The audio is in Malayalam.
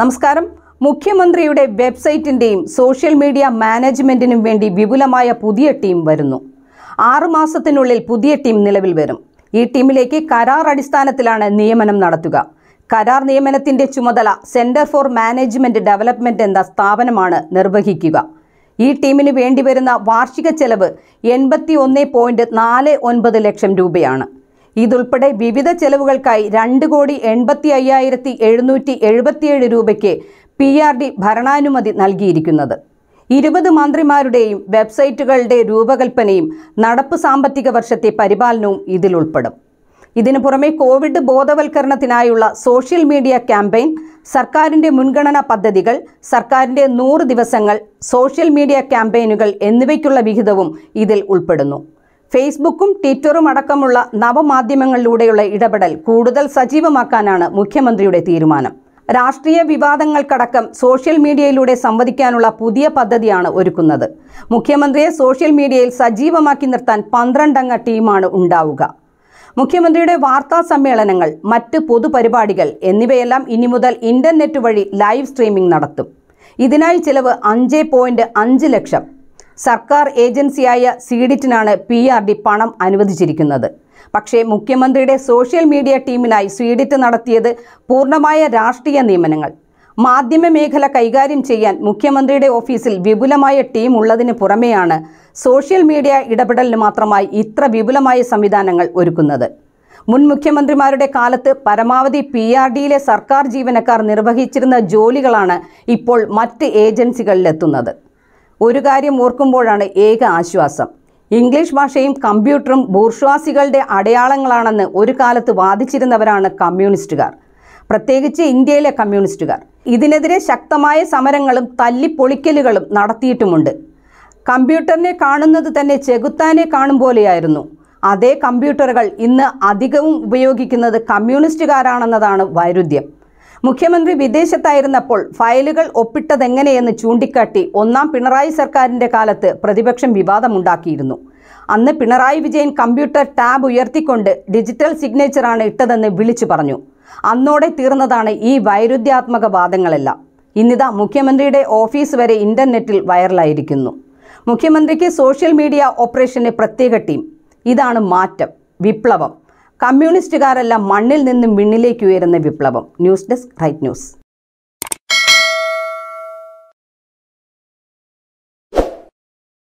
നമസ്കാരം മുഖ്യമന്ത്രിയുടെ വെബ്സൈറ്റിൻ്റെയും സോഷ്യൽ മീഡിയ മാനേജ്മെൻറ്റിനും വേണ്ടി വിപുലമായ പുതിയ ടീം വരുന്നു ആറുമാസത്തിനുള്ളിൽ പുതിയ ടീം നിലവിൽ വരും ഈ ടീമിലേക്ക് കരാർ അടിസ്ഥാനത്തിലാണ് നിയമനം നടത്തുക കരാർ നിയമനത്തിന്റെ ചുമതല സെന്റർ ഫോർ മാനേജ്മെന്റ് ഡെവലപ്മെന്റ് എന്ന സ്ഥാപനമാണ് നിർവഹിക്കുക ഈ ടീമിന് വേണ്ടിവരുന്ന വാർഷിക ചെലവ് എൺപത്തി ഒന്ന് പോയിന്റ് നാല് ഒൻപത് ലക്ഷം രൂപയാണ് ഇതുൾപ്പെടെ വിവിധ ചെലവുകൾക്കായി രണ്ട് കോടി എൺപത്തി അയ്യായിരത്തി എഴുന്നൂറ്റി എഴുപത്തിയേഴ് രൂപയ്ക്ക് പി ആർ ഡി ഭരണാനുമതി നൽകിയിരിക്കുന്നത് ഇരുപത് മന്ത്രിമാരുടെയും വെബ്സൈറ്റുകളുടെ രൂപകൽപ്പനയും നടപ്പ് സാമ്പത്തിക വർഷത്തെ പരിപാലനവും ഇതിലുൾപ്പെടും ഇതിനു പുറമെ കോവിഡ് ബോധവൽക്കരണത്തിനായുള്ള സോഷ്യൽ മീഡിയ ക്യാമ്പയിൻ സർക്കാരിൻ്റെ മുൻഗണനാ പദ്ധതികൾ സർക്കാരിൻ്റെ നൂറ് ദിവസങ്ങൾ സോഷ്യൽ മീഡിയ ക്യാമ്പയിനുകൾ എന്നിവയ്ക്കുള്ള വിഹിതവും ഇതിൽ ഉൾപ്പെടുന്നു ഫേസ്ബുക്കും ട്വിറ്ററും അടക്കമുള്ള നവമാധ്യമങ്ങളിലൂടെയുള്ള ഇടപെടൽ കൂടുതൽ സജീവമാക്കാനാണ് മുഖ്യമന്ത്രിയുടെ തീരുമാനം രാഷ്ട്രീയ വിവാദങ്ങൾക്കടക്കം സോഷ്യൽ മീഡിയയിലൂടെ സംവദിക്കാനുള്ള പുതിയ പദ്ധതിയാണ് ഒരുക്കുന്നത് മുഖ്യമന്ത്രിയെ സോഷ്യൽ മീഡിയയിൽ സജീവമാക്കി നിർത്താൻ പന്ത്രണ്ടംഗ ടീമാണ് ഉണ്ടാവുക മുഖ്യമന്ത്രിയുടെ വാർത്താ സമ്മേളനങ്ങൾ മറ്റ് പൊതുപരിപാടികൾ എന്നിവയെല്ലാം ഇനി മുതൽ ഇന്റർനെറ്റ് വഴി ലൈവ് സ്ട്രീമിംഗ് നടത്തും ഇതിനായി ചിലവ് അഞ്ച് ലക്ഷം സർക്കാർ ഏജൻസിയായ സീഡിറ്റിനാണ് പി ആർ ഡി പണം അനുവദിച്ചിരിക്കുന്നത് പക്ഷേ മുഖ്യമന്ത്രിയുടെ സോഷ്യൽ മീഡിയ ടീമിനായി സീഡിറ്റ് നടത്തിയത് പൂർണ്ണമായ രാഷ്ട്രീയ നിയമനങ്ങൾ മാധ്യമ മേഖല കൈകാര്യം ചെയ്യാൻ മുഖ്യമന്ത്രിയുടെ ഓഫീസിൽ വിപുലമായ ടീം ഉള്ളതിന് പുറമെയാണ് സോഷ്യൽ മീഡിയ ഇടപെടലിന് മാത്രമായി ഇത്ര വിപുലമായ സംവിധാനങ്ങൾ ഒരുക്കുന്നത് മുൻ മുഖ്യമന്ത്രിമാരുടെ കാലത്ത് പരമാവധി പി ആർ ഡിയിലെ സർക്കാർ ജീവനക്കാർ നിർവഹിച്ചിരുന്ന ജോലികളാണ് ഇപ്പോൾ മറ്റ് ഏജൻസികളിലെത്തുന്നത് ഒരു കാര്യം ഓർക്കുമ്പോഴാണ് ഏക ആശ്വാസം ഇംഗ്ലീഷ് ഭാഷയും കമ്പ്യൂട്ടറും ബൂർഷ്വാസികളുടെ അടയാളങ്ങളാണെന്ന് ഒരു കാലത്ത് വാദിച്ചിരുന്നവരാണ് കമ്മ്യൂണിസ്റ്റുകാർ പ്രത്യേകിച്ച് ഇന്ത്യയിലെ കമ്മ്യൂണിസ്റ്റുകാർ ഇതിനെതിരെ ശക്തമായ സമരങ്ങളും തല്ലിപ്പൊളിക്കലുകളും നടത്തിയിട്ടുമുണ്ട് കമ്പ്യൂട്ടറിനെ കാണുന്നത് തന്നെ ചെകുത്താനെ കാണും പോലെയായിരുന്നു അതേ കമ്പ്യൂട്ടറുകൾ ഇന്ന് അധികവും ഉപയോഗിക്കുന്നത് കമ്മ്യൂണിസ്റ്റുകാരാണെന്നതാണ് വൈരുദ്ധ്യം മുഖ്യമന്ത്രി വിദേശത്തായിരുന്നപ്പോൾ ഫയലുകൾ ഒപ്പിട്ടതെങ്ങനെയെന്ന് ചൂണ്ടിക്കാട്ടി ഒന്നാം പിണറായി സർക്കാരിൻ്റെ കാലത്ത് പ്രതിപക്ഷം വിവാദമുണ്ടാക്കിയിരുന്നു അന്ന് പിണറായി വിജയൻ കമ്പ്യൂട്ടർ ടാബ് ഉയർത്തിക്കൊണ്ട് ഡിജിറ്റൽ സിഗ്നേച്ചറാണ് ഇട്ടതെന്ന് വിളിച്ചു പറഞ്ഞു അന്നോടെ തീർന്നതാണ് ഈ വൈരുദ്ധ്യാത്മക വാദങ്ങളെല്ലാം ഇന്നിതാ മുഖ്യമന്ത്രിയുടെ ഓഫീസ് വരെ ഇൻ്റർനെറ്റിൽ വൈറലായിരിക്കുന്നു മുഖ്യമന്ത്രിക്ക് സോഷ്യൽ മീഡിയ ഓപ്പറേഷന് പ്രത്യേക ടീം ഇതാണ് മാറ്റം വിപ്ലവം കമ്മ്യൂണിസ്റ്റുകാരെല്ലാം മണ്ണിൽ നിന്നും മിണ്ണിലേക്ക് ഉയരുന്ന വിപ്ലവം ന്യൂസ് ഡെസ്ക് റൈറ്റ് ന്യൂസ്